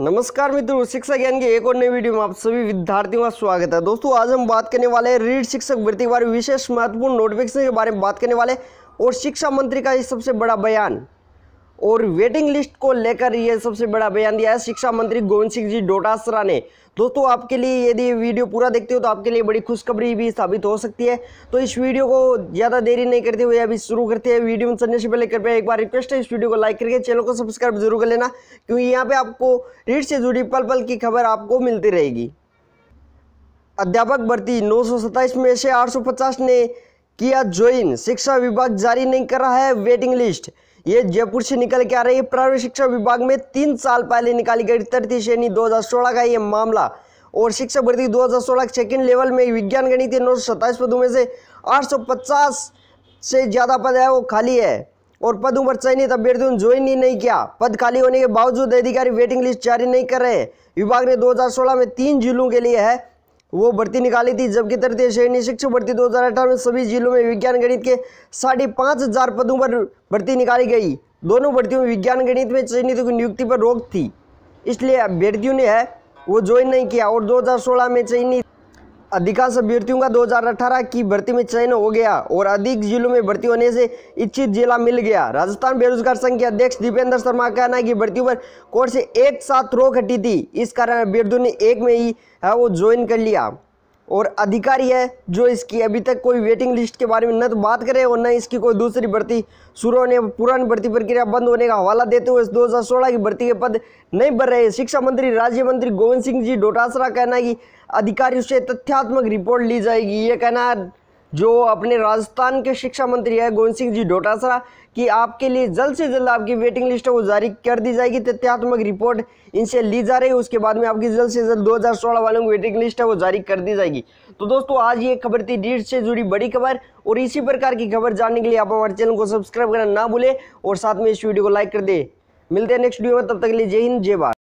नमस्कार मित्रों शिक्षा ज्ञान के एक और नई वीडियो में आप सभी विद्यार्थियों का स्वागत है दोस्तों आज हम बात करने वाले हैं रीड शिक्षक वृत्ति के बारे विशेष महत्वपूर्ण नोटिफिकेशन के बारे में बात करने वाले और शिक्षा मंत्री का ये सबसे बड़ा बयान और वेटिंग लिस्ट को लेकर यह सबसे बड़ा बयान दिया है शिक्षा मंत्री गोविंद सिंह जी डोटासरा ने दोस्तों आपके लिए यदि वीडियो पूरा देखते हो तो आपके लिए बड़ी खुशखबरी भी साबित हो सकती है तो इस वीडियो को ज़्यादा देरी नहीं करते हुए अभी शुरू करते हैं वीडियो में चलने से पहले कृपया एक बार रिक्वेस्ट है इस वीडियो को लाइक करके चैनल को सब्सक्राइब जरूर कर लेना क्योंकि यहाँ पर आपको रीट से जुड़ी पल पल की खबर आपको मिलती रहेगी अध्यापक भर्ती नौ में से आठ ने किया ज्वाइन शिक्षा विभाग जारी नहीं कर रहा है वेटिंग लिस्ट ये जयपुर से निकल के आ रही है प्रारंभिक शिक्षा विभाग में तीन साल पहले निकाली गई तृतीय श्रेणी सोलह का ये मामला और शिक्षा भर्ती 2016 सेकेंड लेवल में विज्ञान गणित नौ सौ पदों में से 850 से ज़्यादा पद है वो खाली है और पदों पर चयनित अभ्यर्थियों ने ज्वाइन ही नहीं किया पद खाली होने के बावजूद अधिकारी वेटिंग लिस्ट जारी नहीं कर रहे विभाग ने 2016 में तीन जिलों के लिए है वो भर्ती निकाली थी जबकि तृतीय श्रेणी शिक्षक भर्ती दो में सभी जिलों में विज्ञान गणित के साढ़े पाँच हज़ार पदों पर भर्ती निकाली गई दोनों भर्तियों में विज्ञान गणित में चयनित की नियुक्ति पर रोक थी इसलिए अभ्यर्थियों ने है वो ज्वाइन नहीं किया और 2016 में चयनित अधिकांश अभ्यर्थियों का 2018 की भर्ती में चयन हो गया और अधिक जिलों में भर्ती होने से इच्छित जिला मिल गया राजस्थान बेरोजगार संघ के अध्यक्ष दीपेंद्र शर्मा का कहना है कि भर्ती पर कोर्ट से एक साथ रोक हटी थी इस कारण अभ्यर्थियों ने एक में ही है वो ज्वाइन कर लिया और अधिकारी है जो इसकी अभी तक कोई वेटिंग लिस्ट के बारे में न तो बात करे और न इसकी कोई दूसरी भर्ती शुरू होने पुरानी भर्ती प्रक्रिया बंद होने का हवाला देते हुए दो हज़ार की भर्ती के पद नहीं भर रहे शिक्षा मंत्री राज्य मंत्री गोविंद सिंह जी डोटासरा कहना है कि अधिकारियों से तथ्यात्मक रिपोर्ट ली जाएगी ये कहना जो अपने राजस्थान के शिक्षा मंत्री है गोविंद सिंह जी डोटासरा कि आपके लिए जल्द से जल्द आपकी वेटिंग लिस्ट है वो जारी कर दी जाएगी तथ्यात्मक रिपोर्ट इनसे ली जा रही है उसके बाद में आपकी जल्द से जल्द 2016 वालों की वेटिंग लिस्ट है वो जारी कर दी जाएगी तो दोस्तों आज ये खबर थी डीट से जुड़ी बड़ी खबर और इसी प्रकार की खबर जानने के लिए आप हमारे चैनल को सब्सक्राइब करना ना भूलें और साथ में इस वीडियो को लाइक कर दे मिलते हैं नेक्स्ट वीडियो में तब तक के लिए जय हिंद जय भारत